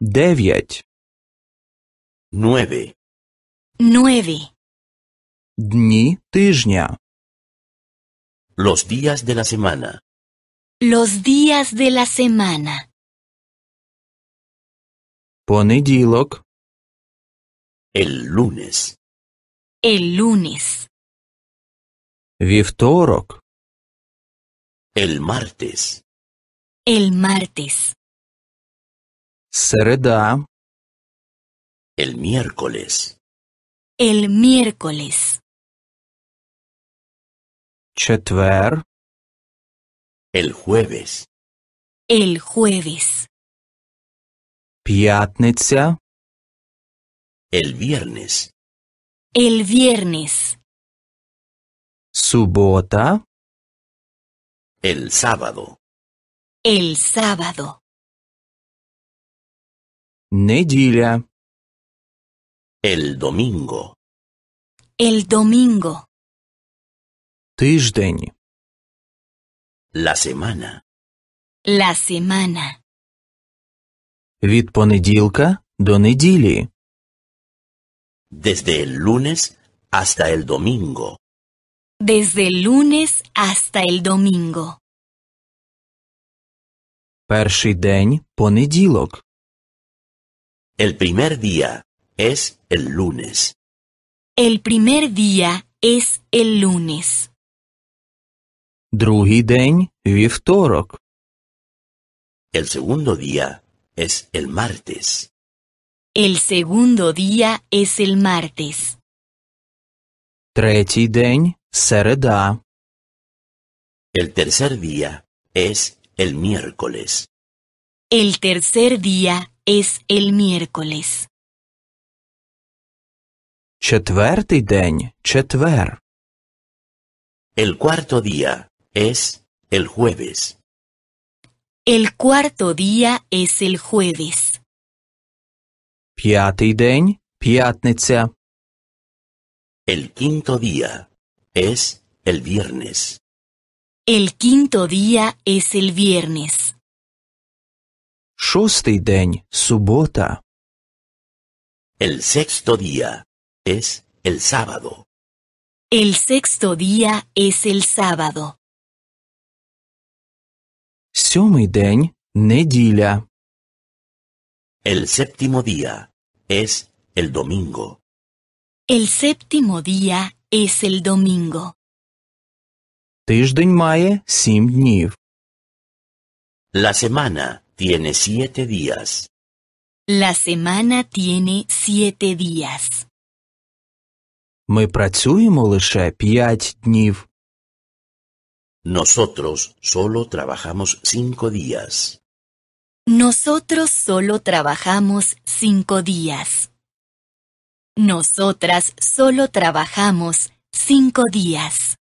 9. 9. Dni. Los días de la semana. Los días de la semana. Ponedílok. El lunes. El lunes. El martes. El martes. Sereda. El miércoles. El miércoles. Четвер. El jueves. El jueves. Пятница. El viernes. El viernes. El sábado. El sábado. NEDILA. El domingo. El domingo. Tisden. La semana. La semana. Від понеділка до Desde el lunes hasta el domingo desde el lunes hasta el domingo. El primer día es el lunes. El primer día es el lunes. Другий день El segundo día es el martes. El segundo día es el martes. Sereda. El tercer día es el miércoles. El tercer día es el miércoles. Четвертий день – El cuarto día es el jueves. El cuarto día es el jueves. П'ятий день – El quinto día es el viernes. El quinto día es el viernes. Шостий день El sexto día es el sábado. El sexto día es el sábado. Сьомий день El séptimo día es el domingo. El séptimo día es el domingo. sim La semana tiene siete días. La semana tiene siete días. Nosotros solo trabajamos cinco días. Nosotros solo trabajamos cinco días. Nosotras solo trabajamos cinco días.